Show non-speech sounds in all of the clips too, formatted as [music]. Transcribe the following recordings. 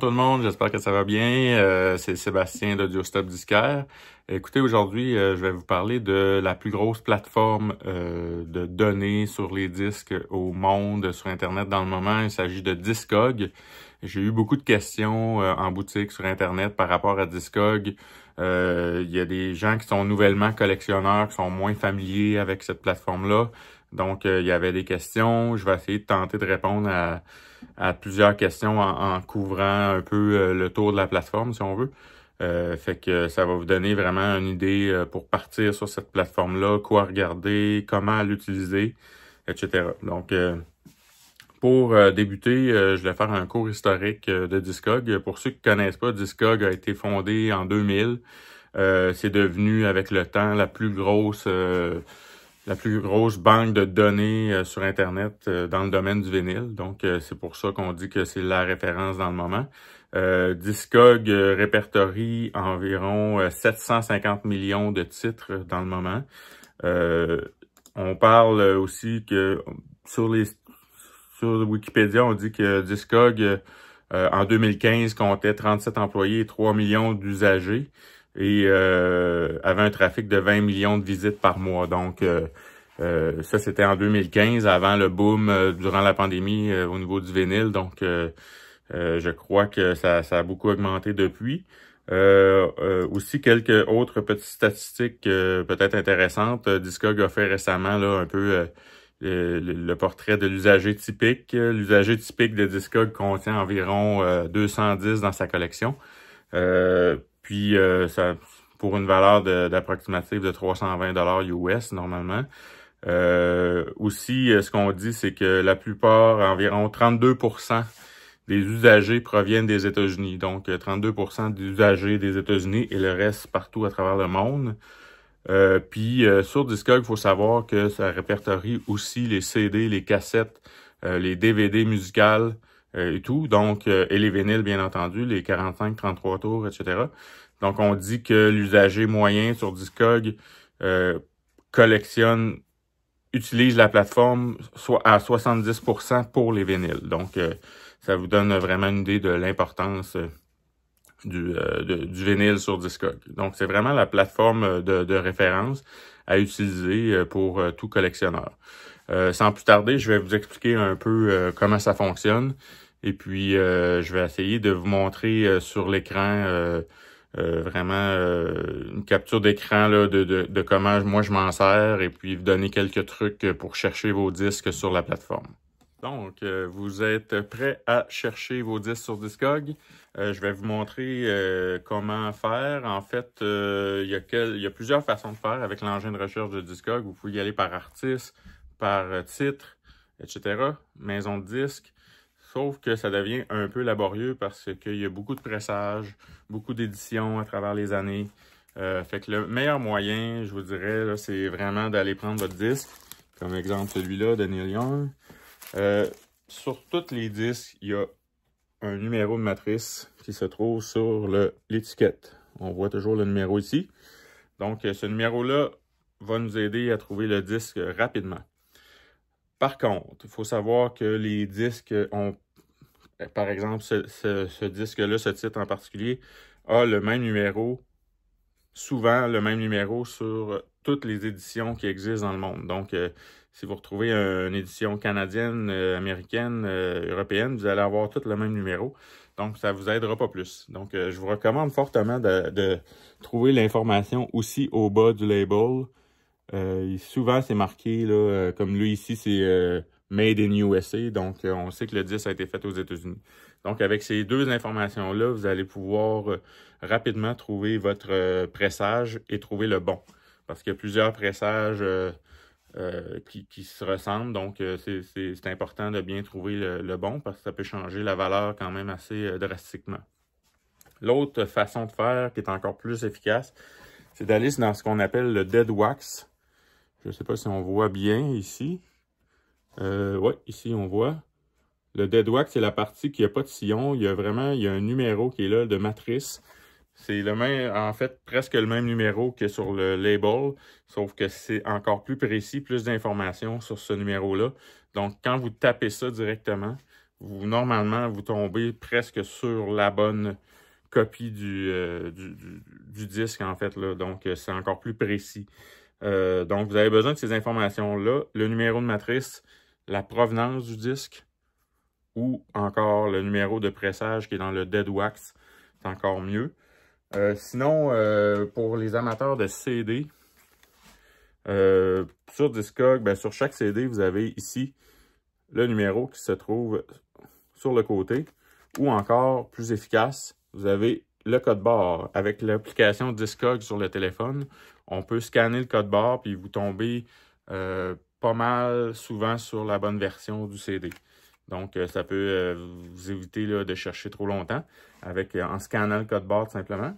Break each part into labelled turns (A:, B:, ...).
A: tout le monde, j'espère que ça va bien. Euh, c'est Sébastien de Diostop Disquaire. Écoutez, aujourd'hui, euh, je vais vous parler de la plus grosse plateforme euh, de données sur les disques au monde, sur Internet dans le moment. Il s'agit de Discog. J'ai eu beaucoup de questions en boutique sur Internet par rapport à Discog. Il y a des gens qui sont nouvellement collectionneurs, qui sont moins familiers avec cette plateforme-là. Donc, il y avait des questions. Je vais essayer de tenter de répondre à à plusieurs questions en, couvrant un peu euh, le tour de la plateforme, si on veut. Euh, fait que ça va vous donner vraiment une idée euh, pour partir sur cette plateforme-là, quoi regarder, comment l'utiliser, etc. Donc, pour débuter, je vais faire un cours historique de Discog. Pour ceux qui ne connaissent pas, Discog a été fondé en 2000. C'est devenu, avec le temps, la plus grosse la plus grosse banque de données euh, sur Internet euh, dans le domaine du vinyle. Donc, euh, c'est pour ça qu'on dit que c'est la référence dans le moment. Discog répertorie environ 750 millions de titres dans le moment. on parle aussi que sur les sur Wikipédia, on dit que Discog, en 2015, comptait 37 employés et 3 millions d'usagers et euh, avait un trafic de 20 millions de visites par mois. Donc, euh, euh, ça, c'était en 2015, avant le boom euh, durant la pandémie au niveau du vinyle. Donc, je crois que ça, a beaucoup augmenté depuis. aussi, quelques autres petites statistiques peut-être intéressantes. Discog a fait récemment là, un peu... Le, portrait de l'usager typique. L'usager typique de Discog contient environ 210 dans sa collection. Euh, puis, euh, ça, pour une valeur d'approximative de, 320 dollars US normalement. Euh, aussi, euh, ce qu'on dit, c'est que la plupart, environ 32 des usagers proviennent des États-Unis. Donc, 32 des usagers des États-Unis et le reste partout à travers le monde. puis, sur Discog, il faut savoir que ça répertorie aussi les CD, les cassettes, les DVD musicales, euh, et tout. Donc, euh, et les vinyles, bien entendu, les 45, 33 tours, etc. Donc, on dit que l'usager moyen sur Discog euh, collectionne utilise la plateforme soit à 70% pour les vinyles. Donc, ça vous donne vraiment une idée de l'importance du, du vinyle sur Discog. Donc, c'est vraiment la plateforme de, de référence à utiliser pour tout collectionneur. Euh, sans plus tarder, je vais vous expliquer un peu euh, comment ça fonctionne. Et puis, euh, je vais essayer de vous montrer sur l'écran vraiment une capture d'écran de, de, de comment moi je m'en sers et puis vous donner quelques trucs pour chercher vos disques sur la plateforme. Donc, vous êtes prêt à chercher vos disques sur Discog. je vais vous montrer comment faire. En fait, il y, y, a plusieurs façons de faire avec l'engin de recherche de Discog. Vous pouvez y aller par artiste, par euh, titre, etc., maison de disque. Sauf que ça devient un peu laborieux parce qu'il y a beaucoup de pressage, beaucoup d'éditions à travers les années. Euh, fait que le meilleur moyen, je vous dirais, c'est vraiment d'aller prendre votre disque, comme exemple celui-là de Neil Young. Euh, sur tous les disques, il y a un numéro de matrice qui se trouve sur l'étiquette. On voit toujours le numéro ici. Donc, ce numéro-là va nous aider à trouver le disque rapidement. Par contre, il faut savoir que les disques ont, euh, par exemple, ce, disque-là, ce titre en particulier, a le même numéro, souvent le même numéro sur euh, toutes les éditions qui existent dans le monde. Donc, euh, si vous retrouvez une édition canadienne, américaine, européenne, vous allez avoir tout le même numéro. Donc, ça ne vous aidera pas plus. Donc, je vous recommande fortement de trouver l'information aussi au bas du label euh, souvent, c'est marqué, euh, comme lui ici, c'est euh, Made in USA. Donc, on sait que le 10 a été fait aux États-Unis. Donc, avec ces deux informations-là, vous allez pouvoir rapidement trouver votre pressage et trouver le bon. Parce qu'il y a plusieurs pressages qui, se ressemblent. Donc, c'est important de bien trouver le, bon parce que ça peut changer la valeur quand même assez drastiquement. L'autre façon de faire qui est encore plus efficace, c'est d'aller dans ce qu'on appelle le dead wax. Je ne sais pas si on voit bien ici. Euh, oui, ici on voit. Le deadwack, c'est la partie qui n'a pas de sillon. Il y a vraiment il y a un numéro qui est là de matrice. C'est le même, en fait, presque le même numéro que sur le label, sauf que c'est encore plus précis, plus d'informations sur ce numéro-là. Donc, quand vous tapez ça directement, vous, normalement, vous tombez presque sur la bonne copie du, euh, disque, en fait. Donc, euh, c'est encore plus précis. Euh, donc, vous avez besoin de ces informations-là, le numéro de matrice, la provenance du disque ou encore le numéro de pressage qui est dans le dead wax. C'est encore mieux. Euh, sinon, euh, pour les amateurs de CD, sur Discog, ben, sur chaque CD, vous avez ici le numéro qui se trouve sur le côté ou encore, plus efficace, vous avez le code barre avec l'application Discog sur le téléphone on peut scanner le code barre, puis vous tombez euh, pas mal souvent sur la bonne version du CD. Donc, euh, ça peut euh, vous éviter de chercher trop longtemps avec, en scannant le code barre simplement.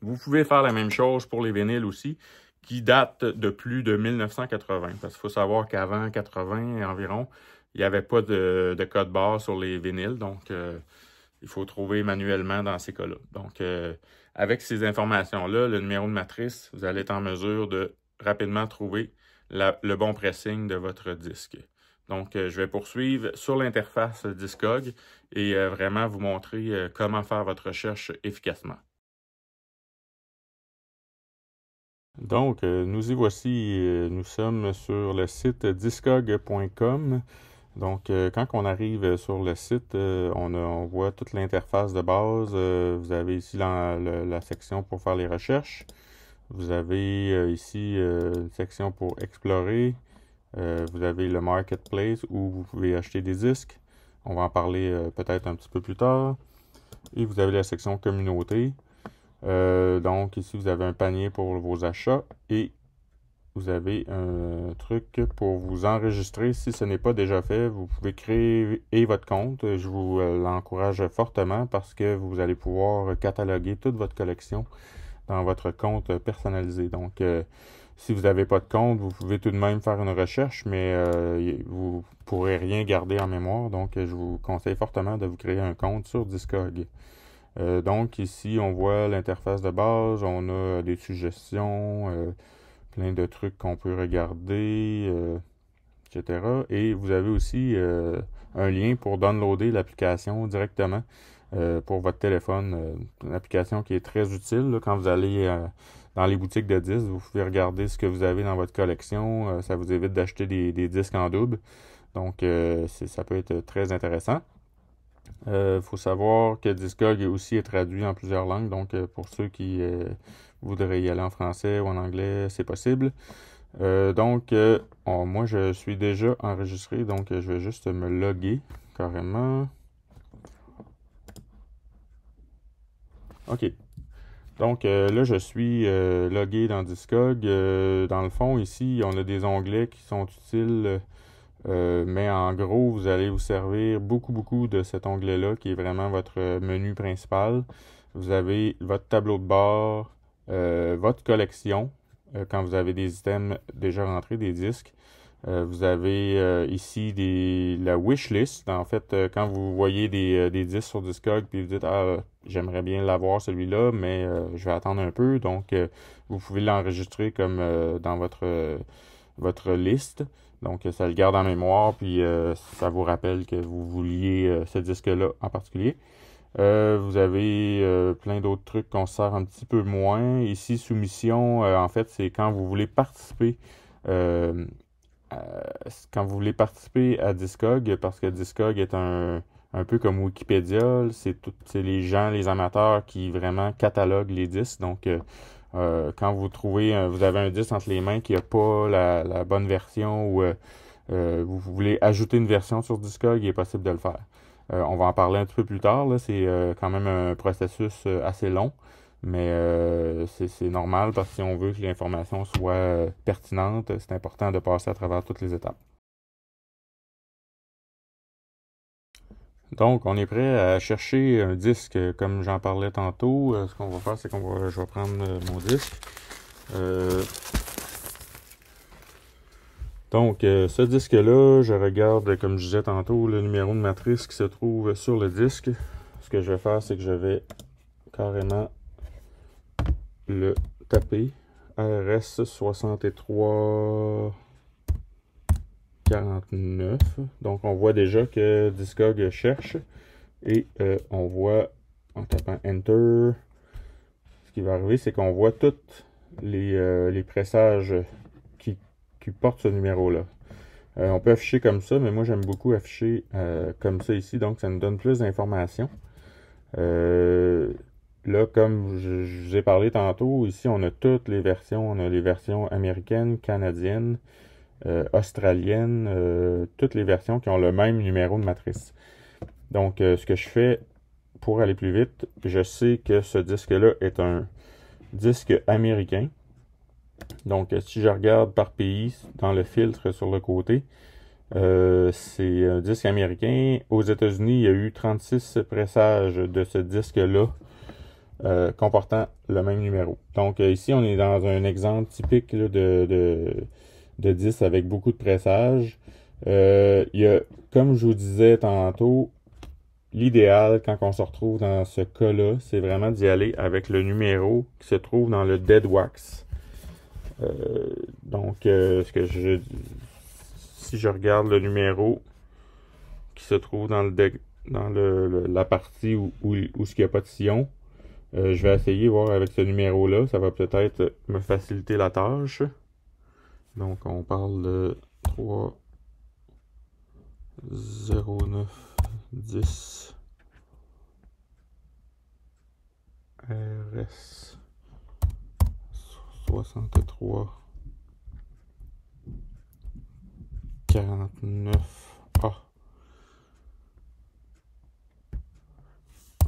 A: Vous pouvez faire la même chose pour les vinyles aussi, qui datent de plus de 1980. Parce qu'il faut savoir qu'avant 80 environ, il n'y avait pas de, code barre sur les vinyles. Donc, il faut trouver manuellement dans ces cas-là. Donc, avec ces informations-là, le numéro de matrice, vous allez être en mesure de rapidement trouver le bon pressing de votre disque. Donc, euh, je vais poursuivre sur l'interface Discog et euh, vraiment vous montrer euh, comment faire votre recherche efficacement. Donc, nous y voici. Nous sommes sur le site discog.com. Donc, euh, quand on arrive euh, sur le site, euh, on, voit toute l'interface de base. vous avez ici la, section pour faire les recherches. Vous avez ici une section pour explorer. vous avez le marketplace où vous pouvez acheter des disques. On va en parler peut-être un petit peu plus tard. Et vous avez la section communauté. donc ici, vous avez un panier pour vos achats et vous avez un truc pour vous enregistrer. Si ce n'est pas déjà fait, vous pouvez créer et votre compte. Je vous euh, l'encourage fortement parce que vous allez pouvoir cataloguer toute votre collection dans votre compte personnalisé. Donc, euh, si vous n'avez pas de compte, vous pouvez tout de même faire une recherche, mais euh, vous ne pourrez rien garder en mémoire. Donc, je vous conseille fortement de vous créer un compte sur Discog. donc, ici, on voit l'interface de base, on a des suggestions plein de trucs qu'on peut regarder, euh, etc. Et vous avez aussi euh, un lien pour downloader l'application directement euh, pour votre téléphone. une application qui est très utile quand vous allez dans les boutiques de disques. Vous pouvez regarder ce que vous avez dans votre collection. ça vous évite d'acheter des, disques en double. Donc, ça peut être très intéressant. Il faut savoir que Discog aussi est traduit en plusieurs langues, donc pour ceux qui voudrez y aller en français ou en anglais, c'est possible. Euh, donc, euh, moi, je suis déjà enregistré, donc euh, je vais juste me loguer carrément. OK. Donc là, je suis logué dans Discog. dans le fond, ici, on a des onglets qui sont utiles, mais en gros, vous allez vous servir beaucoup, beaucoup de cet onglet-là qui est vraiment votre menu principal. Vous avez votre tableau de bord, euh, votre collection, euh, quand vous avez des items déjà rentrés, des disques. Euh, vous avez ici des, la wishlist. En fait, quand vous voyez des, disques sur Discord, puis vous dites Ah, j'aimerais bien l'avoir celui-là, mais je vais attendre un peu. Donc, vous pouvez l'enregistrer comme dans votre, votre liste. Donc, ça le garde en mémoire, puis ça vous rappelle que vous vouliez ce disque-là en particulier. Euh, vous avez euh, plein d'autres trucs qu'on sert un petit peu moins. Ici, soumission, euh, en fait, c'est quand vous voulez participer. À, quand vous voulez participer à Discog, parce que Discog est un, peu comme Wikipédia, c'est les gens, les amateurs qui vraiment cataloguent les disques. Donc, quand vous trouvez, vous avez un disque entre les mains qui n'a pas la, la, bonne version ou vous voulez ajouter une version sur Discog, il est possible de le faire. Euh, on va en parler un petit peu plus tard. C'est euh, quand même un processus euh, assez long. Mais c'est normal parce que si on veut que l'information soit pertinente, c'est important de passer à travers toutes les étapes. Donc, on est prêt à chercher un disque, comme j'en parlais tantôt. ce qu'on va faire, c'est qu'on va, je vais prendre mon disque. Donc, euh, ce disque-là, je regarde, euh, comme je disais tantôt, le numéro de matrice qui se trouve sur le disque. Ce que je vais faire, c'est que je vais carrément le taper. RS6349. Donc, on voit déjà que Discog cherche. Et euh, on voit, en tapant Enter, ce qui va arriver, c'est qu'on voit tous les, les pressages qui porte ce numéro-là. Euh, on peut afficher comme ça, mais moi j'aime beaucoup afficher euh, comme ça ici, donc ça nous donne plus d'informations. Euh, là, comme je, vous ai parlé tantôt, ici on a toutes les versions. On a les versions américaines, canadiennes, australiennes, toutes les versions qui ont le même numéro de matrice. Donc ce que je fais pour aller plus vite, je sais que ce disque-là est un disque américain. Donc, euh, si je regarde par pays, dans le filtre sur le côté, euh, c'est un disque américain. Aux États-Unis, il y a eu 36 pressages de ce disque-là euh, comportant le même numéro. Donc, ici, on est dans un exemple typique de, disque avec beaucoup de pressages. il y a, comme je vous disais tantôt, l'idéal quand on se retrouve dans ce cas-là, c'est vraiment d'y aller avec le numéro qui se trouve dans le dead wax. Euh, donc, euh, ce que je, si je regarde le numéro qui se trouve dans le dans la partie où, où, n'y a pas de sillon. Euh, je vais essayer de voir avec ce numéro-là. Ça va peut-être me faciliter la tâche. Donc, on parle de 3, 0, 10, RS. 63 49 A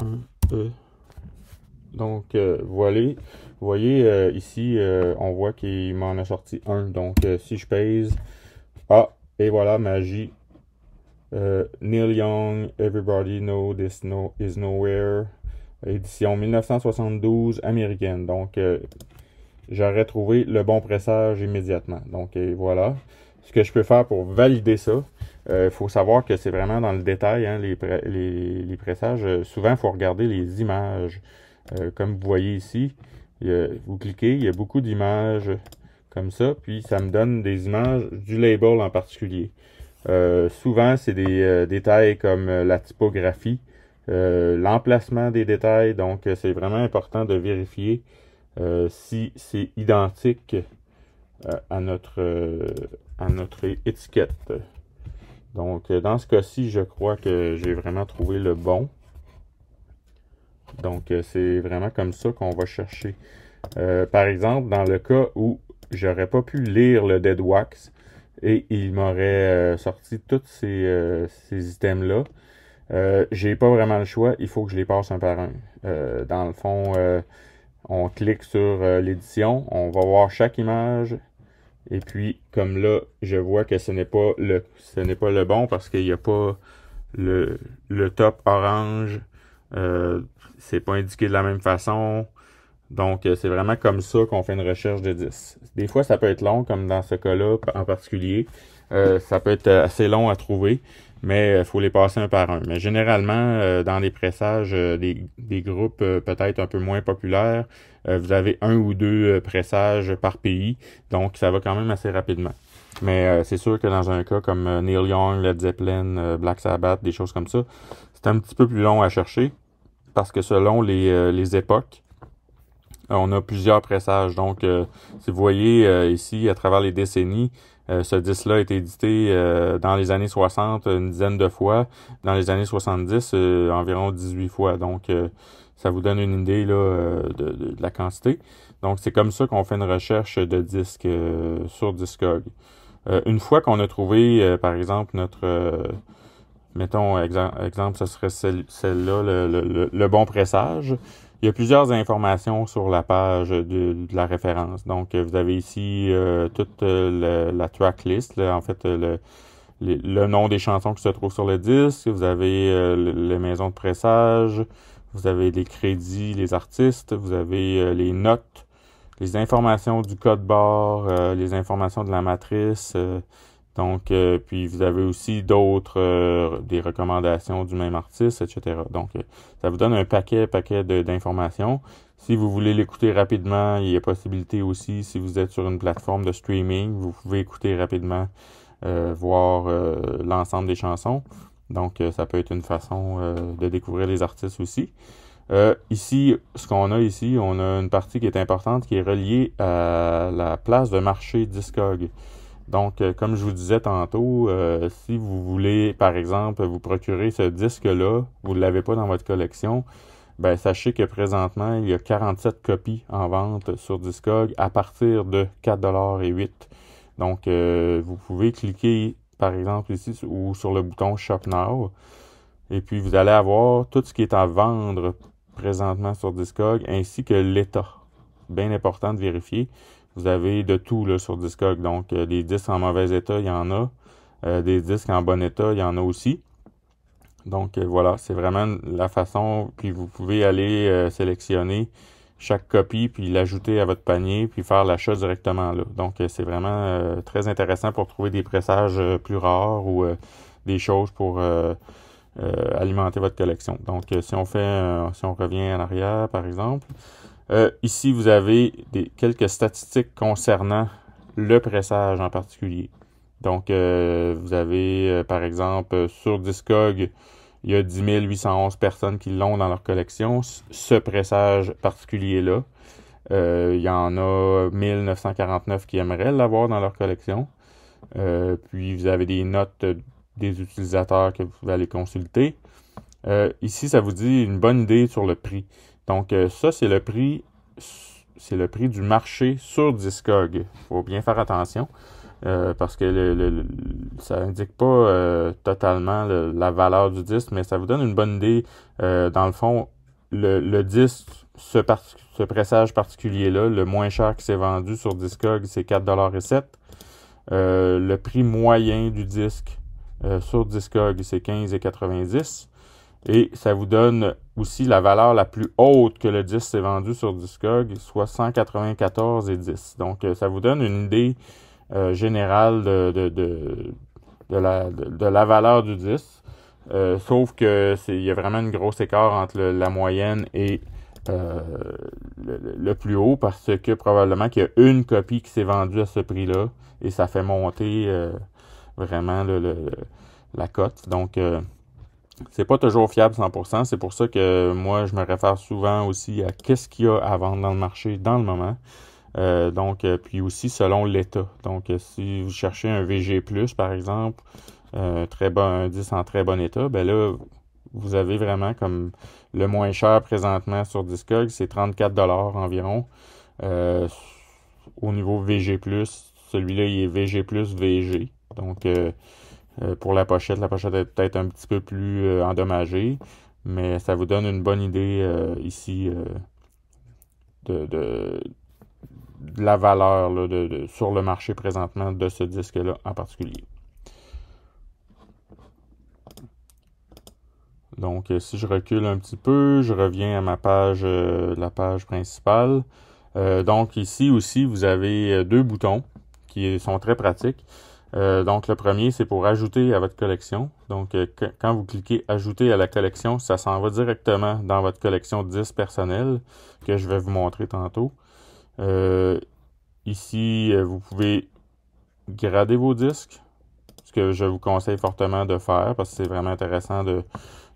A: 1 E donc euh, voilà, vous voyez euh, ici euh, on voit qu'il m'en a sorti un donc si je pèse ah et voilà magie Neil Young Everybody Know This no Is Nowhere édition 1972 américaine donc j'aurais trouvé le bon pressage immédiatement. Donc voilà ce que je peux faire pour valider ça. Il euh, faut savoir que c'est vraiment dans le détail, hein, les, pressages. Euh, souvent, il faut regarder les images. Euh, comme vous voyez ici, vous cliquez, il y a beaucoup d'images comme ça, puis ça me donne des images du label en particulier. souvent, c'est des détails comme la typographie, l'emplacement des détails, donc c'est vraiment important de vérifier euh, si c'est identique euh, à, notre, euh, à notre étiquette. Donc, dans ce cas-ci, je crois que j'ai vraiment trouvé le bon. Donc, c'est vraiment comme ça qu'on va chercher. par exemple, dans le cas où j'aurais pas pu lire le dead wax et il m'aurait sorti tous ces, ces items-là, j'ai pas vraiment le choix. Il faut que je les passe un par un. dans le fond, on clique sur euh, l'édition, on va voir chaque image. Et puis, comme là, je vois que ce n'est pas le ce n'est pas le bon parce qu'il n'y a pas le, top orange. ce euh, c'est pas indiqué de la même façon. Donc, euh, c'est vraiment comme ça qu'on fait une recherche de 10. Des fois, ça peut être long, comme dans ce cas-là en particulier. ça peut être assez long à trouver mais il euh, faut les passer un par un. Mais généralement, euh, dans les pressages euh, des, des groupes peut-être un peu moins populaires, vous avez un ou deux pressages par pays, donc ça va quand même assez rapidement. Mais c'est sûr que dans un cas comme Neil Young, Led Zeppelin, Black Sabbath, des choses comme ça, c'est un petit peu plus long à chercher parce que selon les, les époques, on a plusieurs pressages. Donc, si vous voyez ici, à travers les décennies, euh, ce disque-là a été édité euh, dans les années 60 une dizaine de fois, dans les années 70 euh, environ 18 fois. Donc, ça vous donne une idée là, de, la quantité. Donc, c'est comme ça qu'on fait une recherche de disques sur Discog. une fois qu'on a trouvé, par exemple, notre... mettons, exemple, ce serait celle-là, le, bon pressage. Il y a plusieurs informations sur la page de, la référence. Donc, euh, vous avez ici euh, toute euh, la tracklist, en fait, le, nom des chansons qui se trouvent sur le disque. Vous avez les maisons de pressage, vous avez les crédits, les artistes, vous avez les notes, les informations du code barre, les informations de la matrice. Donc, euh, puis vous avez aussi d'autres, euh, des recommandations du même artiste, etc. Donc, euh, ça vous donne un paquet, paquet d'informations. Si vous voulez l'écouter rapidement, il y a possibilité aussi, si vous êtes sur une plateforme de streaming, vous pouvez écouter rapidement, voir l'ensemble des chansons. Donc, ça peut être une façon de découvrir les artistes aussi. ici, ce qu'on a ici, on a une partie qui est importante qui est reliée à la place de marché Discog. Donc, euh, comme je vous disais tantôt, euh, si vous voulez, par exemple, vous procurer ce disque-là, vous ne l'avez pas dans votre collection, ben, sachez que présentement, il y a 47 copies en vente sur Discog à partir de 4,08$. Donc, euh, vous pouvez cliquer, par exemple, ici ou sur le bouton Shop Now. Et puis, vous allez avoir tout ce qui est à vendre présentement sur Discog, ainsi que l'état. Bien important de vérifier. Vous avez de tout là, sur Discog. Donc, euh, des disques en mauvais état, il y en a. Euh, des disques en bon état, il y en a aussi. Donc, euh, voilà, c'est vraiment la façon. Puis, vous pouvez aller sélectionner chaque copie, puis l'ajouter à votre panier, puis faire l'achat directement là. Donc, c'est vraiment très intéressant pour trouver des pressages plus rares ou des choses pour... alimenter votre collection. Donc, si on fait, si on revient en arrière, par exemple, euh, ici, vous avez quelques statistiques concernant le pressage en particulier. Donc, euh, vous avez, euh, par exemple, sur Discog, il y a 10 811 personnes qui l'ont dans leur collection, ce pressage particulier-là. il y en a 1949 qui aimeraient l'avoir dans leur collection. puis, vous avez des notes des utilisateurs que vous pouvez aller consulter. ici, ça vous dit une bonne idée sur le prix. Donc, euh, ça, c'est le prix c'est le prix du marché sur Discog. Il faut bien faire attention euh, parce que ça n'indique pas euh, totalement la valeur du disque, mais ça vous donne une bonne idée. dans le fond, le, disque, ce, ce pressage particulier-là, le moins cher qui s'est vendu sur Discog, c'est 4,07$. le prix moyen du disque sur Discog, c'est 15,90$. Et ça vous donne aussi la valeur la plus haute que le 10 s'est vendu sur Discog, soit 194 et 10. Donc, euh, ça vous donne une idée euh, générale de, de, la, valeur du 10. Euh, sauf que il y a vraiment une grosse écart entre la moyenne et le, plus haut parce que probablement qu'il y a une copie qui s'est vendue à ce prix-là et ça fait monter vraiment la cote. Donc, c'est pas toujours fiable 100%. C'est pour ça que moi, je me réfère souvent aussi à qu'est-ce qu'il y a à vendre dans le marché dans le moment. Euh, donc, euh, puis aussi selon l'état. Donc, euh, si vous cherchez un VG, par exemple, très bon, un 10 en très bon état, ben là, vous avez vraiment comme le moins cher présentement sur Discog, c'est 34 environ. au niveau VG, celui-là, il est VG VG. Donc, euh, pour la pochette, la pochette est peut-être un petit peu plus euh, endommagée, mais ça vous donne une bonne idée euh, ici de, la valeur sur le marché présentement de ce disque-là en particulier. Donc, si je recule un petit peu, je reviens à ma page, la page principale. donc, ici aussi, vous avez deux boutons qui sont très pratiques. Euh, donc le premier, c'est pour ajouter à votre collection. Donc euh, quand vous cliquez ajouter à la collection, ça s'en va directement dans votre collection disques personnels que je vais vous montrer tantôt. Euh, ici, vous pouvez grader vos disques, ce que je vous conseille fortement de faire parce que c'est vraiment intéressant de,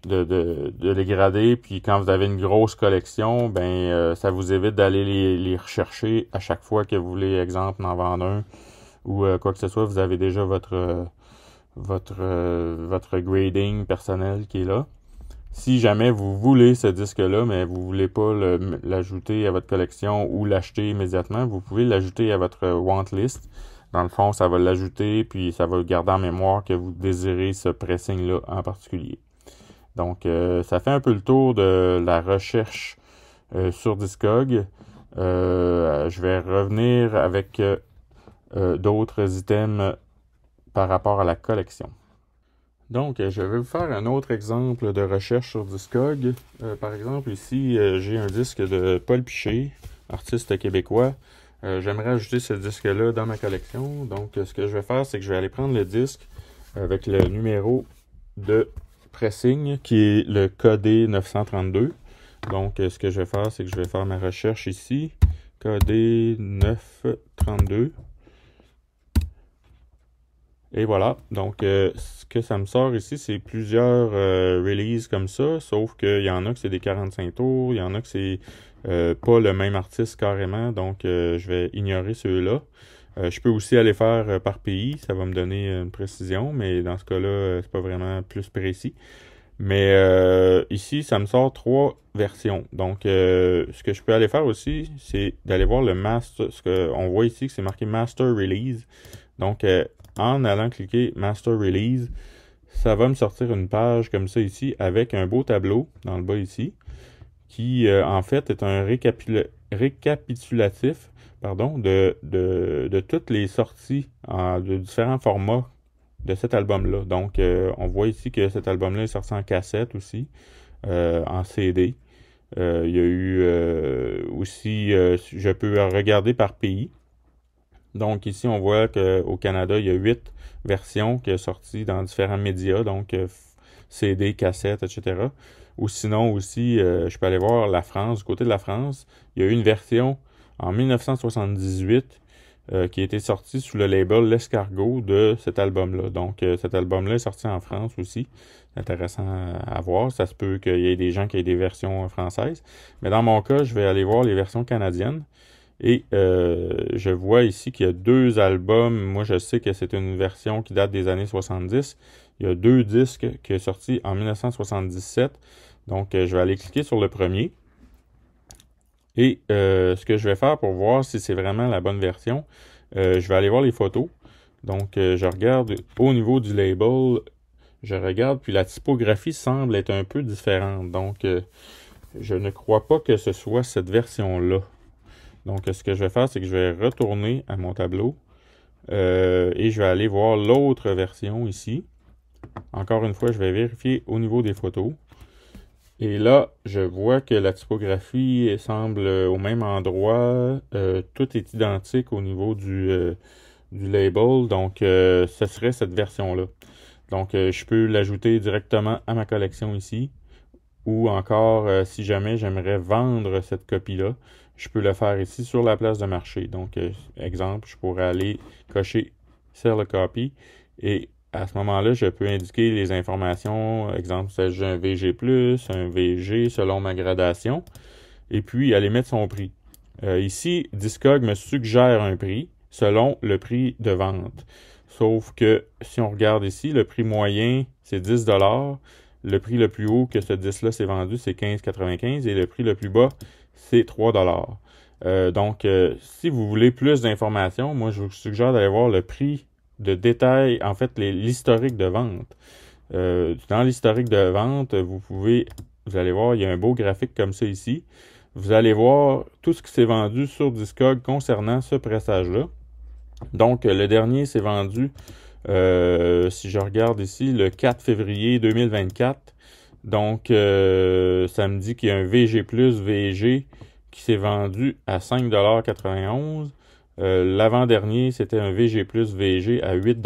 A: les grader. Puis quand vous avez une grosse collection, ben, ça vous évite d'aller les, les, rechercher à chaque fois que vous voulez, exemple, en vendre un ou euh, quoi que ce soit, vous avez déjà votre, euh, votre, euh, votre grading personnel qui est là. Si jamais vous voulez ce disque-là, mais vous ne voulez pas l'ajouter à votre collection ou l'acheter immédiatement, vous pouvez l'ajouter à votre want list. Dans le fond, ça va l'ajouter, puis ça va garder en mémoire que vous désirez ce pressing-là en particulier. Donc, ça fait un peu le tour de la recherche sur Discog. je vais revenir avec euh, d'autres items par rapport à la collection. Donc, euh, je vais vous faire un autre exemple de recherche sur Discog. Euh, par exemple, ici, j'ai un disque de Paul Piché, artiste québécois. J'aimerais ajouter ce disque-là dans ma collection. Donc, ce que je vais faire, c'est que je vais aller prendre le disque avec le numéro de pressing, qui est le KD 932. Donc, ce que je vais faire, c'est que je vais faire ma recherche ici. KD 932. Et voilà, donc euh, ce que ça me sort ici, c'est plusieurs euh, releases comme ça, sauf qu'il y en a que c'est des 45 tours, il y en a que c'est euh, pas le même artiste carrément, donc je vais ignorer ceux-là. je peux aussi aller faire par pays, ça va me donner une précision, mais dans ce cas-là, c'est pas vraiment plus précis. Mais ici, ça me sort trois versions. Donc, ce que je peux aller faire aussi, c'est d'aller voir le master. Ce que on voit ici, que c'est marqué master release. Donc, en allant cliquer Master Release, ça va me sortir une page comme ça ici avec un beau tableau dans le bas ici qui euh, en fait est un récapitulatif pardon, de, de, toutes les sorties de différents formats de cet album-là. Donc euh, on voit ici que cet album-là est sorti en cassette aussi, euh, en CD. il y a eu aussi, je peux regarder par pays. Donc ici, on voit qu'au Canada, il y a huit versions qui sont sorties dans différents médias, donc euh, CD, cassettes, etc. Ou sinon aussi, euh, je peux aller voir la France, du côté de la France, il y a eu une version en 1978 euh, qui a été sortie sous le label L'Escargot de cet album-là. Donc cet album-là est sorti en France aussi. C'est intéressant à voir. Ça se peut qu'il y ait des gens qui aient des versions françaises. Mais dans mon cas, je vais aller voir les versions canadiennes. Et euh, je vois ici qu'il y a deux albums. Moi, je sais que c'est une version qui date des années 70. Il y a deux disques qui sont sortis en 1977. Donc, euh, je vais aller cliquer sur le premier. Et euh, ce que je vais faire pour voir si c'est vraiment la bonne version, je vais aller voir les photos. Donc, je regarde au niveau du label, je regarde, puis la typographie semble être un peu différente. Donc, je ne crois pas que ce soit cette version-là. Donc, ce que je vais faire, c'est que je vais retourner à mon tableau euh, et je vais aller voir l'autre version ici. Encore une fois, je vais vérifier au niveau des photos. Et là, je vois que la typographie semble au même endroit. Euh, tout est identique au niveau du euh, label. Donc, ce serait cette version-là. Donc, je peux l'ajouter directement à ma collection ici. Ou encore, si jamais j'aimerais vendre cette copie-là, je peux le faire ici sur la place de marché. Donc, euh, exemple, je pourrais aller cocher Sell a copy et à ce moment-là, je peux indiquer les informations, exemple, s'agit un VG+, un VG selon ma gradation, et puis aller mettre son prix. Euh, ici, Discog me suggère un prix selon le prix de vente. Sauf que si on regarde ici, le prix moyen, c'est 10 Le prix le plus haut que ce 10-là s'est vendu, c'est 15,95 et le prix le plus bas, c'est 3 dollars. Euh, donc, euh, si vous voulez plus d'informations, moi, je vous suggère d'aller voir le prix de détail, en fait, l'historique de vente. Euh, dans l'historique de vente, vous pouvez, vous allez voir, il y a un beau graphique comme ça ici. Vous allez voir tout ce qui s'est vendu sur Discog concernant ce pressage-là. Donc, le dernier s'est vendu, si je regarde ici, le 4 février 2024 donc, euh, ça me dit qu'il y a un VG+, VG qui s'est vendu à 5,91 euh, L'avant-dernier, c'était un VG+, VG à 8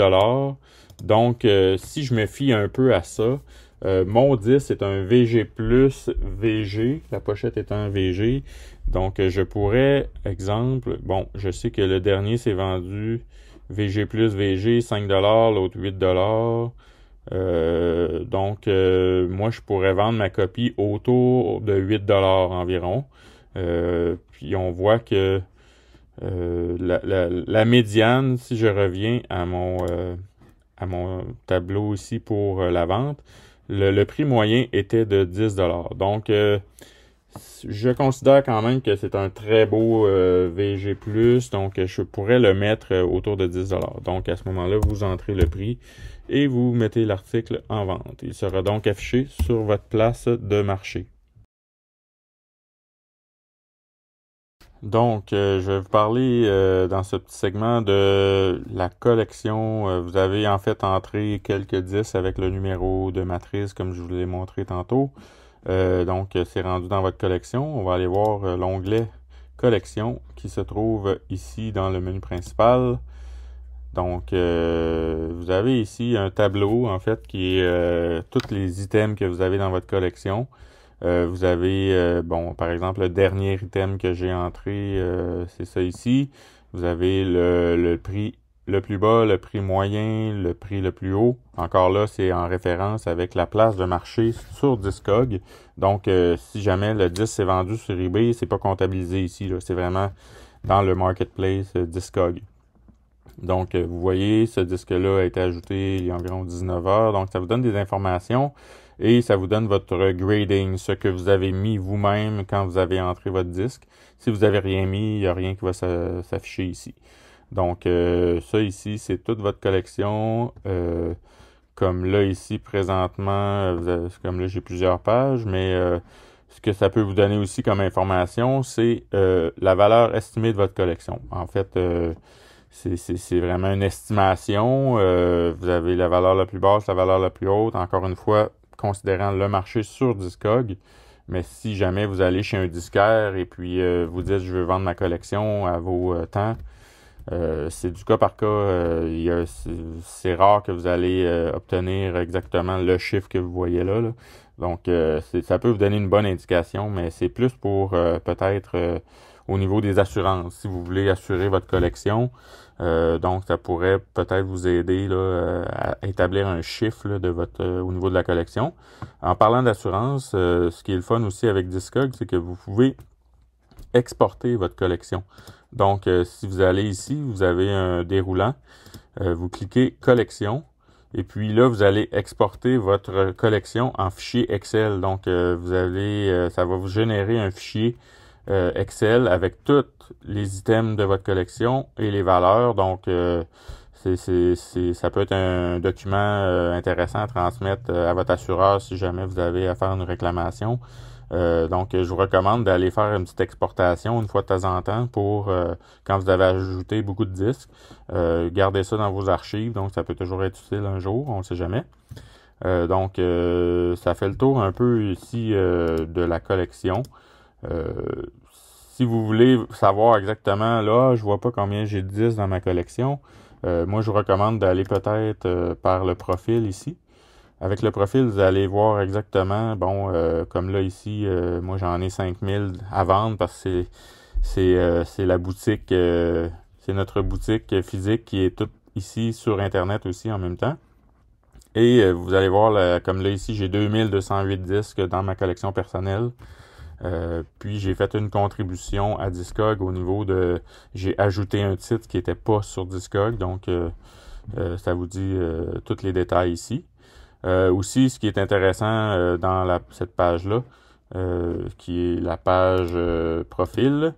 A: Donc, euh, si je me fie un peu à ça, euh, mon 10 est un VG+, VG. La pochette est un VG. Donc, je pourrais, exemple, bon, je sais que le dernier s'est vendu VG+, VG, 5 l'autre 8 euh, donc, euh, moi, je pourrais vendre ma copie autour de 8 dollars environ. Euh, puis on voit que la, médiane, si je reviens à mon, à mon tableau ici pour la vente, le, prix moyen était de 10 dollars. Donc, je considère quand même que c'est un très beau VG+, donc je pourrais le mettre autour de 10 dollars. Donc, à ce moment-là, vous entrez le prix et vous mettez l'article en vente. Il sera donc affiché sur votre place de marché. Donc, euh, je vais vous parler euh, dans ce petit segment de la collection. Euh, vous avez en fait entré quelques 10 avec le numéro de matrice, comme je vous l'ai montré tantôt. donc, c'est rendu dans votre collection. On va aller voir l'onglet collection qui se trouve ici dans le menu principal. Donc, euh, vous avez ici un tableau, en fait, qui est euh, tous les items que vous avez dans votre collection. Euh, vous avez, euh, bon, par exemple, le dernier item que j'ai entré, c'est ça ici. Vous avez le, le, prix le plus bas, le prix moyen, le prix le plus haut. Encore là, c'est en référence avec la place de marché sur Discog. Donc, si jamais le 10 s'est vendu sur eBay, c'est pas comptabilisé ici. C'est vraiment dans le marketplace Discog. Donc, euh, vous voyez, ce disque-là a été ajouté il y a environ 19 heures. Donc, ça vous donne des informations et ça vous donne votre grading, ce que vous avez mis vous-même quand vous avez entré votre disque. Si vous n'avez rien mis, il n'y a rien qui va s'afficher ici. Donc, euh, ça ici, c'est toute votre collection. Euh, comme là, ici, présentement, comme là, j'ai plusieurs pages, mais ce que ça peut vous donner aussi comme information, c'est la valeur estimée de votre collection. En fait, c'est vraiment une estimation. Euh, vous avez la valeur la plus basse, la valeur la plus haute. Encore une fois, considérant le marché sur Discog. Mais si jamais vous allez chez un disquaire et puis euh, vous dites je veux vendre ma collection à vos euh, temps, c'est du cas par cas. c'est rare que vous allez obtenir exactement le chiffre que vous voyez là. Donc ça peut vous donner une bonne indication, mais c'est plus pour peut-être au niveau des assurances. Si vous voulez assurer votre collection, euh, donc ça pourrait peut-être vous aider euh, à établir un chiffre de votre euh, au niveau de la collection. En parlant d'assurance, ce qui est le fun aussi avec Discog, c'est que vous pouvez exporter votre collection. Donc, si vous allez ici, vous avez un déroulant, vous cliquez collection, et puis là, vous allez exporter votre collection en fichier Excel. Donc, vous allez, ça va vous générer un fichier euh, Excel avec tous les items de votre collection et les valeurs. Donc, euh, ça peut être un document euh, intéressant à transmettre à votre assureur si jamais vous avez à faire une réclamation. donc, je vous recommande d'aller faire une petite exportation une fois de temps en temps pour quand vous avez ajouté beaucoup de disques. gardez ça dans vos archives, donc ça peut toujours être utile un jour, on ne sait jamais. donc, ça fait le tour un peu ici de la collection. Euh, si vous voulez savoir exactement, là, je vois pas combien j'ai de disques dans ma collection. Euh, moi, je vous recommande d'aller peut-être euh, par le profil ici. Avec le profil, vous allez voir exactement, bon, comme là ici, moi j'en ai 5000 à vendre parce que c'est la boutique, c'est notre boutique physique qui est toute ici sur Internet aussi en même temps. Et vous allez voir, comme là ici, j'ai 2208 disques dans ma collection personnelle. Euh, puis j'ai fait une contribution à Discog au niveau de. J'ai ajouté un titre qui n'était pas sur Discog, donc euh, euh, ça vous dit tous les détails ici. aussi, ce qui est intéressant dans cette page-là, qui est la page profil,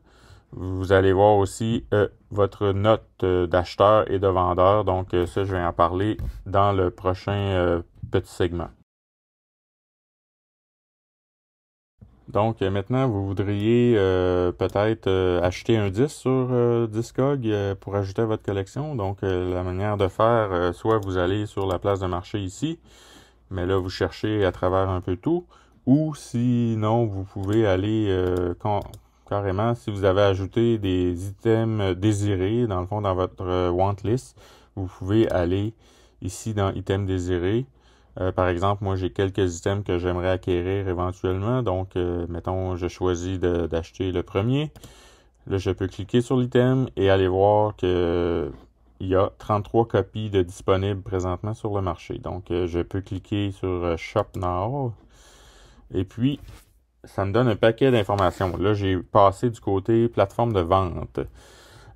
A: vous allez voir aussi votre note d'acheteur et de vendeur. Donc ça, je vais en parler dans le prochain petit segment. Donc euh, maintenant, vous voudriez euh, peut-être euh, acheter un disque sur euh, Discog pour ajouter à votre collection. Donc la manière de faire, soit vous allez sur la place de marché ici, mais là vous cherchez à travers un peu tout, ou sinon vous pouvez aller quand, carrément si vous avez ajouté des items désirés dans le fond dans votre want list, vous pouvez aller ici dans items désirés euh, par exemple, moi, j'ai quelques items que j'aimerais acquérir éventuellement. Donc, euh, mettons, je choisis d'acheter le premier. Là, je peux cliquer sur l'item et aller voir que il y a 33 copies de disponibles présentement sur le marché. Donc, euh, je peux cliquer sur Shop Now. Et puis, ça me donne un paquet d'informations. Là, j'ai passé du côté plateforme de vente.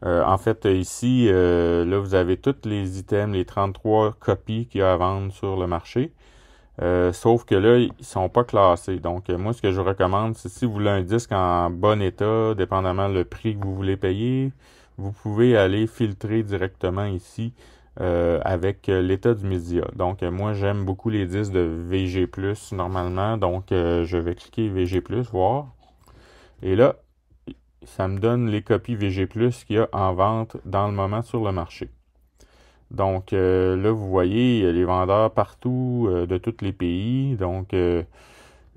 A: Euh, en fait, ici, euh, là, vous avez tous les items, les 33 copies qu'il y a à vendre sur le marché. Euh, sauf que là, ils sont pas classés. Donc, moi, ce que je vous recommande, c'est si vous voulez un disque en bon état, dépendamment le prix que vous voulez payer, vous pouvez aller filtrer directement ici avec l'état du média. Donc, moi, j'aime beaucoup les disques de VG+, normalement. Donc, je vais cliquer VG+, voir. Et là, ça me donne les copies VG+, qu'il y a en vente dans le moment sur le marché. Donc euh, là, vous voyez, il y a les vendeurs partout euh, de tous les pays. Donc euh,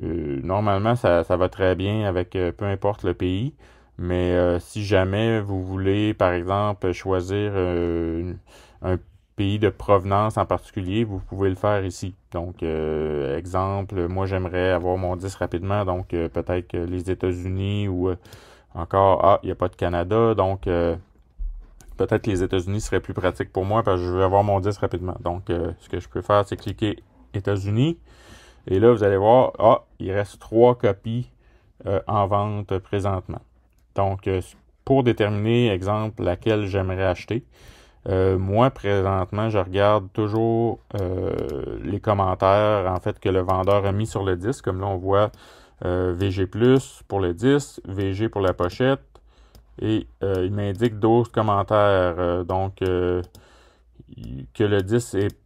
A: normalement, ça, ça, va très bien avec peu importe le pays. Mais si jamais vous voulez, par exemple, choisir un pays de provenance en particulier, vous pouvez le faire ici. Donc, exemple, moi j'aimerais avoir mon 10 rapidement, donc peut-être les États-Unis ou encore, ah, il n'y a pas de Canada, donc euh, peut-être les États-Unis seraient plus pratiques pour moi parce que je veux avoir mon disque rapidement. Donc, euh, ce que je peux faire, c'est cliquer États-Unis. Et là, vous allez voir, ah, il reste trois copies euh, en vente présentement. Donc, pour déterminer, exemple, laquelle j'aimerais acheter, moi, présentement, je regarde toujours les commentaires, en fait, que le vendeur a mis sur le disque. Comme là, on voit euh, VG VG+, pour le 10, VG pour la pochette, et euh, il m'indique d'autres commentaires. Euh, donc, que le 10 est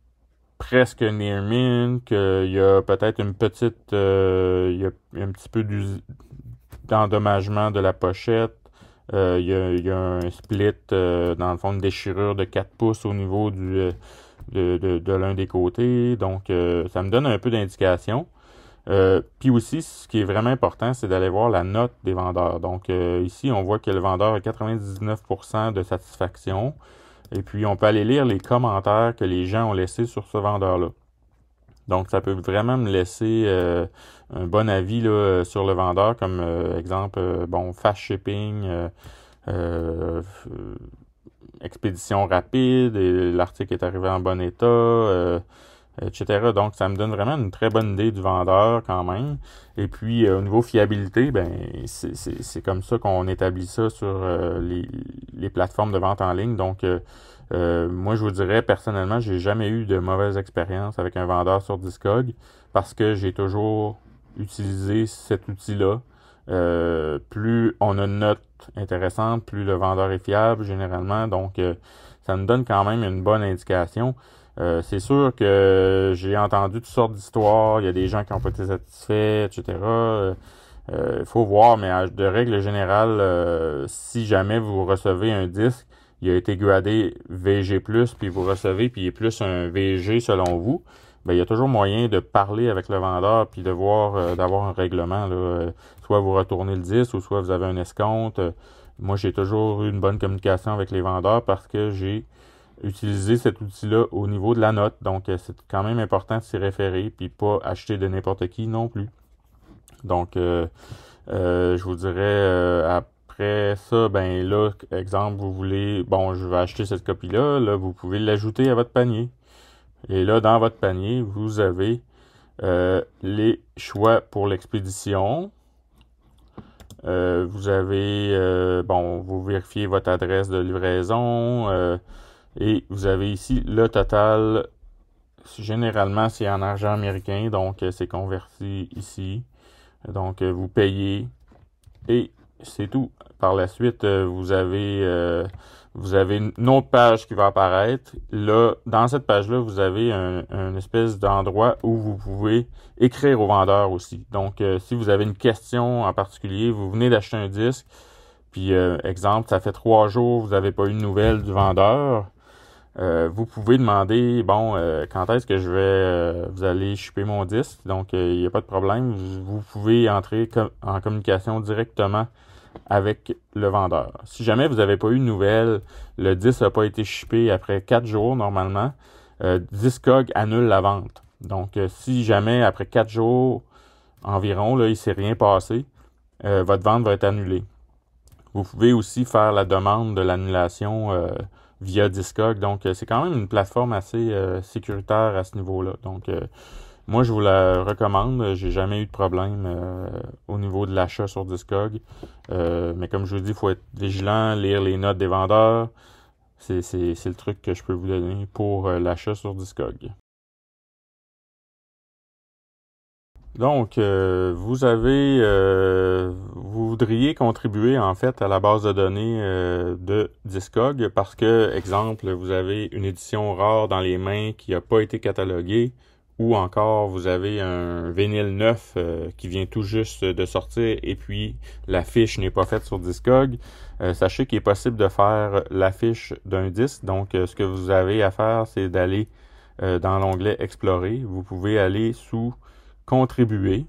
A: presque near min, qu'il y a peut-être une petite, il y a un petit peu d'endommagement de la pochette, il y, a, un split, dans le fond, une déchirure de 4 pouces au niveau de l'un des côtés. Donc, ça me donne un peu d'indication. Euh, puis aussi, ce qui est vraiment important, c'est d'aller voir la note des vendeurs. Donc euh, ici, on voit que le vendeur a 99% de satisfaction. Et puis, on peut aller lire les commentaires que les gens ont laissés sur ce vendeur-là. Donc, ça peut vraiment me laisser euh, un bon avis là, sur le vendeur, comme exemple, bon, fast shipping, expédition rapide, l'article est arrivé en bon état euh, etc. Donc, ça me donne vraiment une très bonne idée du vendeur quand même. Et puis, euh, au niveau fiabilité, ben c'est comme ça qu'on établit ça sur euh, les, plateformes de vente en ligne. Donc, moi, je vous dirais, personnellement, j'ai jamais eu de mauvaise expérience avec un vendeur sur Discog parce que j'ai toujours utilisé cet outil-là. plus on a une note intéressante, plus le vendeur est fiable généralement. Donc, ça me donne quand même une bonne indication. Euh, c'est sûr que j'ai entendu toutes sortes d'histoires, il y a des gens qui n'ont pas été satisfaits, etc. Il euh, euh, faut voir, mais de règle générale, si jamais vous recevez un disque, il a été gradé VG+, puis vous recevez, puis il est plus un VG selon vous, bien, il y a toujours moyen de parler avec le vendeur, puis de voir, d'avoir un règlement. Soit vous retournez le disque, ou soit vous avez un escompte. Moi, j'ai toujours eu une bonne communication avec les vendeurs parce que j'ai utiliser cet outil-là au niveau de la note. Donc, euh, c'est quand même important de s'y référer, puis pas acheter de n'importe qui non plus. Donc, euh, euh, je vous dirais, après ça, ben là, exemple, vous voulez, bon, je vais acheter cette copie-là, là, vous pouvez l'ajouter à votre panier. Et là, dans votre panier, vous avez les choix pour l'expédition. vous avez, bon, vous vérifiez votre adresse de livraison et vous avez ici le total. Généralement, c'est en argent américain, donc euh, c'est converti ici. Donc, euh, vous payez et c'est tout. Par la suite, euh, vous avez, une autre page qui va apparaître. Là, dans cette page-là, vous avez un, espèce d'endroit où vous pouvez écrire au vendeur aussi. Donc, si vous avez une question en particulier, vous venez d'acheter un disque, puis exemple, ça fait trois jours, vous n'avez pas eu de nouvelles du vendeur. Euh, vous pouvez demander, bon, euh, quand est-ce que je vais, euh, vous allez choper mon disque, donc il n'y a pas de problème. Vous pouvez entrer en communication directement avec le vendeur. Si jamais vous n'avez pas eu de nouvelles, le disque n'a pas été chippé après quatre jours normalement, Discog annule la vente. Donc si jamais après quatre jours environ, il ne s'est rien passé, votre vente va être annulée. Vous pouvez aussi faire la demande de l'annulation via Discog. Donc, euh, c'est quand même une plateforme assez euh, sécuritaire à ce niveau-là. Donc, euh, moi, je vous la recommande. J'ai jamais eu de problème au niveau de l'achat sur Discog. mais comme je vous dis, il faut être vigilant, lire les notes des vendeurs. C'est le truc que je peux vous donner pour l'achat sur Discog. Donc, euh, vous avez, euh, vous voudriez contribuer en fait à la base de données euh, de Discog parce que, exemple, vous avez une édition rare dans les mains qui n'a pas été cataloguée ou encore vous avez un vinyle neuf qui vient tout juste de sortir et puis l'affiche n'est pas faite sur Discog. sachez qu'il est possible de faire l'affiche d'un disque. Donc, ce que vous avez à faire, c'est d'aller dans l'onglet Explorer. Vous pouvez aller sous contribuer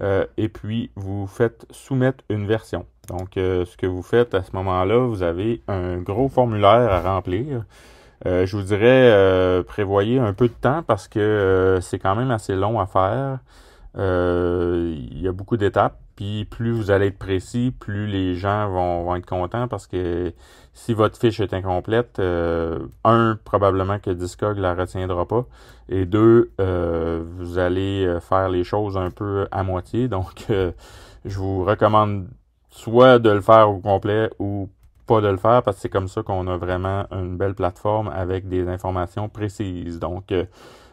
A: euh, et puis vous faites soumettre une version. Donc, euh, ce que vous faites à ce moment-là, vous avez un gros formulaire à remplir. Euh, je vous dirais, prévoyez un peu de temps parce que c'est quand même assez long à faire. Il y a beaucoup d'étapes. Puis plus vous allez être précis, plus les gens vont, être contents parce que si votre fiche est incomplète, euh, un, probablement que Discog la retiendra pas. Et deux, euh, vous allez euh, faire les choses un peu à moitié. [laughs] Donc, je vous recommande soit de le faire au complet ou pas de le faire parce que c'est comme ça qu'on a vraiment une belle plateforme avec des informations précises. Donc,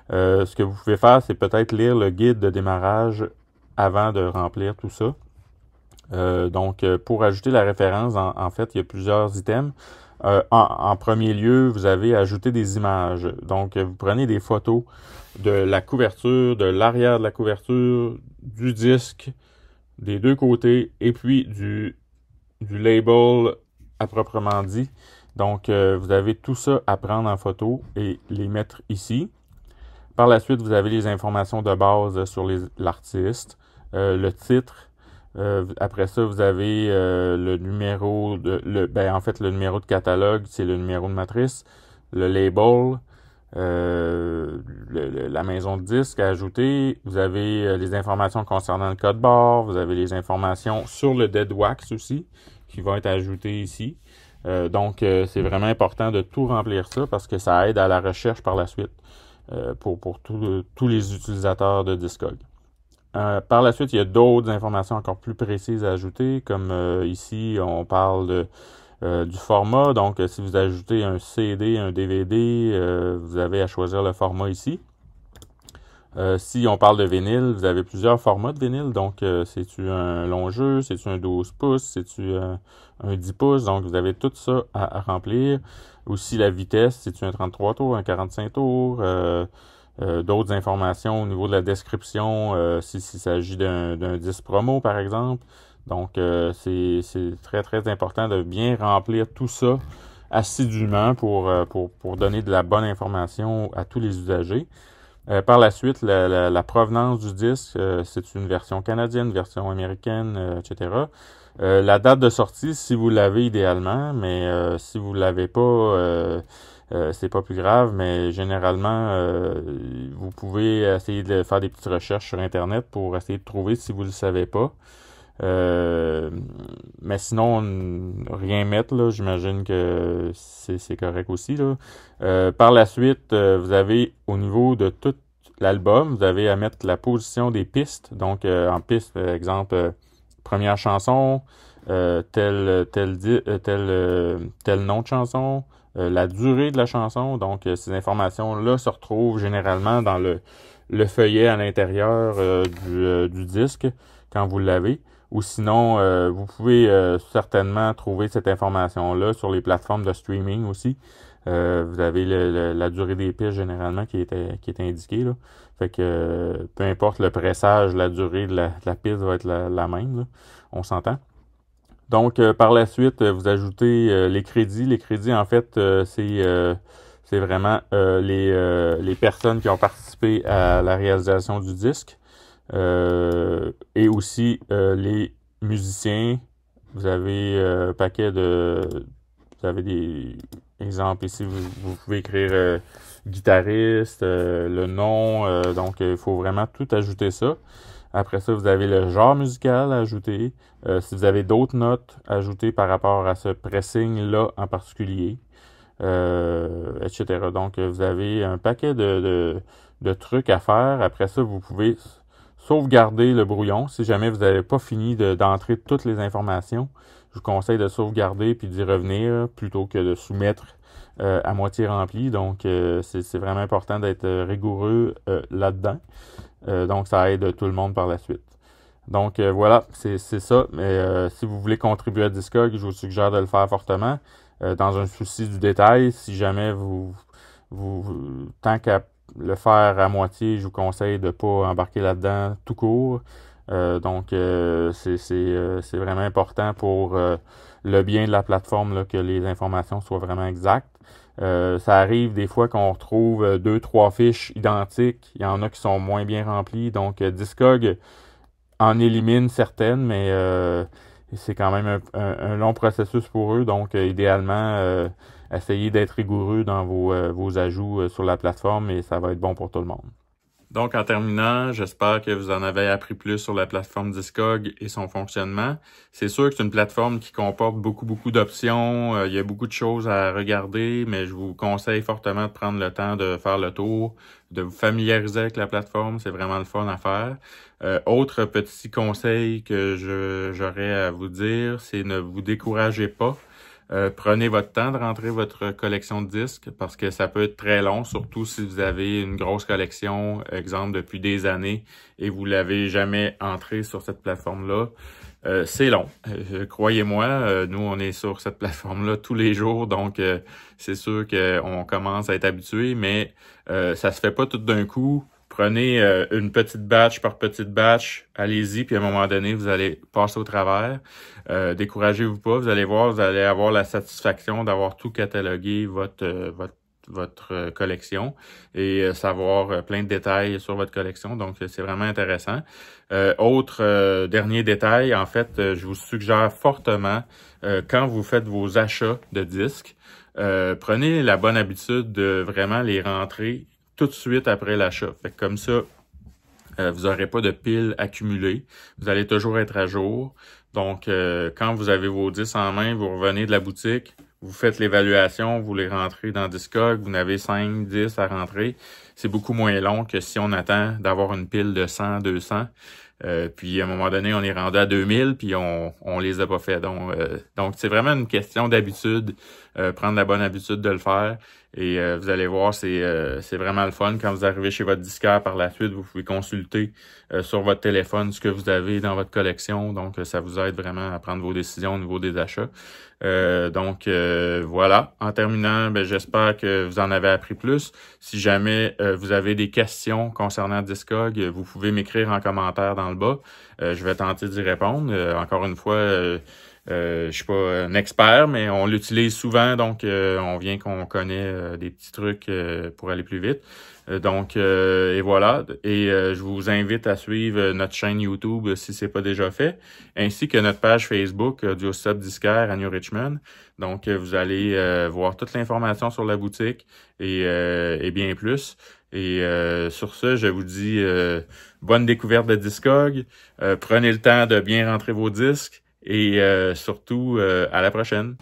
A: ce que vous pouvez faire, c'est peut-être lire le guide de démarrage avant de remplir tout ça. Euh, donc, euh, pour ajouter la référence, en, fait, il y a plusieurs items. Euh, en, premier lieu, vous avez ajouté des images. Donc, vous prenez des photos de la couverture, de l'arrière de la couverture, du disque, des deux côtés, et puis du, label à proprement dit. Donc, vous avez tout ça à prendre en photo et les mettre ici. Par la suite, vous avez les informations de base sur l'artiste, euh, le titre. Euh, après ça, vous avez euh, le numéro de le ben, en fait le numéro de catalogue, c'est le numéro de matrice, le label, la maison de disque à ajouter. Vous avez les informations concernant le code barre, vous avez les informations sur le dead wax aussi, qui vont être ajoutées ici. donc, c'est vraiment important de tout remplir ça parce que ça aide à la recherche par la suite pour, pour tous les utilisateurs de Discog. Euh, par la suite, il y a d'autres informations encore plus précises à ajouter, comme euh, ici, on parle euh, du format. Donc, si vous ajoutez un CD, un DVD, vous avez à choisir le format ici. si on parle de vinyle, vous avez plusieurs formats de vinyle. Donc, c'est-tu un long jeu, c'est-tu un 12 pouces, c'est-tu un 10 pouces. Donc, vous avez tout ça à, remplir. Aussi, la vitesse, c'est-tu un 33 tours, un 45 tours euh, d'autres informations au niveau de la description, euh, s'il s'agit d'un disque promo, par exemple. Donc, euh, c'est très, très important de bien remplir tout ça assidûment pour, pour, pour donner de la bonne information à tous les usagers. par la suite, la, la provenance du disque, c'est une version canadienne, version américaine, etc. la date de sortie, si vous l'avez idéalement, mais si vous l'avez pas euh, c'est pas plus grave, mais généralement, euh, vous pouvez essayer de faire des petites recherches sur Internet pour essayer de trouver si vous ne le savez pas. Euh, mais sinon, rien mettre, là, j'imagine que c'est correct aussi. par la suite, vous avez au niveau de tout l'album, vous avez à mettre la position des pistes. Donc, en piste, par exemple, première chanson, tel, tel, tel, tel, nom de chanson, euh, la durée de la chanson. Donc, euh, ces informations-là se retrouvent généralement dans le, le feuillet à l'intérieur euh, du, disque quand vous l'avez. Ou sinon, vous pouvez certainement trouver cette information-là sur les plateformes de streaming aussi. vous avez la durée des pistes généralement qui est, qui est indiquée. Là. Fait que peu importe le pressage, la durée de la, piste va être la, même. On s'entend. Donc, euh, par la suite, euh, vous ajoutez euh, les crédits. Les crédits, en fait, c'est, vraiment les, personnes qui ont participé à la réalisation du disque et aussi les musiciens. Vous avez un paquet de... Vous avez des exemples ici. Vous, vous pouvez écrire guitariste, le nom. donc, il faut vraiment tout ajouter ça. Après ça, vous avez le genre musical à ajouter. Euh, si vous avez d'autres notes à ajouter par rapport à ce pressing-là en particulier, euh, etc. Donc, vous avez un paquet de, trucs à faire. Après ça, vous pouvez sauvegarder le brouillon si jamais vous n'avez pas fini d'entrer toutes les informations. Je vous conseille de sauvegarder puis d'y revenir plutôt que de soumettre euh, à moitié rempli. Donc, c'est vraiment important d'être rigoureux là-dedans. Euh, donc, ça aide tout le monde par la suite. Donc, euh, voilà, c'est ça. Mais euh, si vous voulez contribuer à Discog, je vous suggère de le faire fortement. dans un souci du détail, si jamais vous, vous, tant qu'à le faire à moitié, je vous conseille de ne pas embarquer là-dedans tout court. donc, c'est vraiment important pour le bien de la plateforme que les informations soient vraiment exactes. Euh, ça arrive des fois qu'on retrouve euh, deux, trois fiches identiques. Il y en a qui sont moins bien remplies. Donc, euh, Discog en élimine certaines, mais c'est quand même un, long processus pour eux. Donc, idéalement, essayez d'être rigoureux dans vos ajouts sur la plateforme et ça va être bon pour tout le monde. Donc, en terminant, j'espère que vous en avez appris plus sur la plateforme Discog et son fonctionnement. C'est sûr que c'est une plateforme qui comporte beaucoup, beaucoup d'options. Euh, il y a beaucoup de choses à regarder, mais je vous conseille fortement de prendre le temps de faire le tour, de vous familiariser avec la plateforme. C'est vraiment le fun à faire. Euh, autre petit conseil que j'aurais à vous dire, c'est ne vous découragez pas. Euh, prenez votre temps de rentrer votre collection de disques parce que ça peut être très long, surtout si vous avez une grosse collection, exemple depuis des années, et vous l'avez jamais entrée sur cette plateforme-là. Euh, c'est long. Euh, croyez-moi, nous, on est sur cette plateforme-là tous les jours, donc c'est sûr qu'on commence à être habitué, mais ça se fait pas tout d'un coup. Prenez euh, une petite batch par petite batch, allez-y, puis à un moment donné, vous allez passer au travers. Euh, Découragez-vous pas, vous allez voir, vous allez avoir la satisfaction d'avoir tout catalogué, votre, euh, votre votre euh, collection et savoir plein de détails sur votre collection. Donc, c'est vraiment intéressant. autre dernier détail, en fait, je vous suggère fortement, quand vous faites vos achats de disques, prenez la bonne habitude de vraiment les rentrer tout de suite après l'achat. Fait comme ça, euh, vous n'aurez pas de piles accumulées. Vous allez toujours être à jour. Donc, euh, quand vous avez vos 10 en main, vous revenez de la boutique, vous faites l'évaluation, vous les rentrez dans Discog, vous n'avez 5, 10 à rentrer. C'est beaucoup moins long que si on attend d'avoir une pile de 100, 200. Euh, puis à un moment donné, on est rendu à 2000, puis on on les a pas fait. Donc, donc c'est vraiment une question d'habitude, prendre la bonne habitude de le faire. Et euh, vous allez voir, euh, c'est vraiment le fun. Quand vous arrivez chez votre disquaire par la suite, vous pouvez consulter euh, sur votre téléphone ce que vous avez dans votre collection. Donc, ça vous aide vraiment à prendre vos décisions au niveau des achats. donc, voilà. En terminant, ben, j'espère que vous en avez appris plus. Si jamais vous avez des questions concernant Discog, vous pouvez m'écrire en commentaire dans le bas. je vais tenter d'y répondre. encore une fois... Je euh, je suis pas un expert, mais on l'utilise souvent, donc euh, on vient qu'on connaît euh, des petits trucs pour aller plus vite. donc, et voilà. Et je vous invite à suivre notre chaîne YouTube si ce n'est pas déjà fait, ainsi que notre page Facebook du à New Richmond. Donc, vous allez voir toute l'information sur la boutique et, bien plus. Et sur ce, je vous dis bonne découverte de Discog. prenez le temps de bien rentrer vos disques. Et euh, surtout, euh, à la prochaine.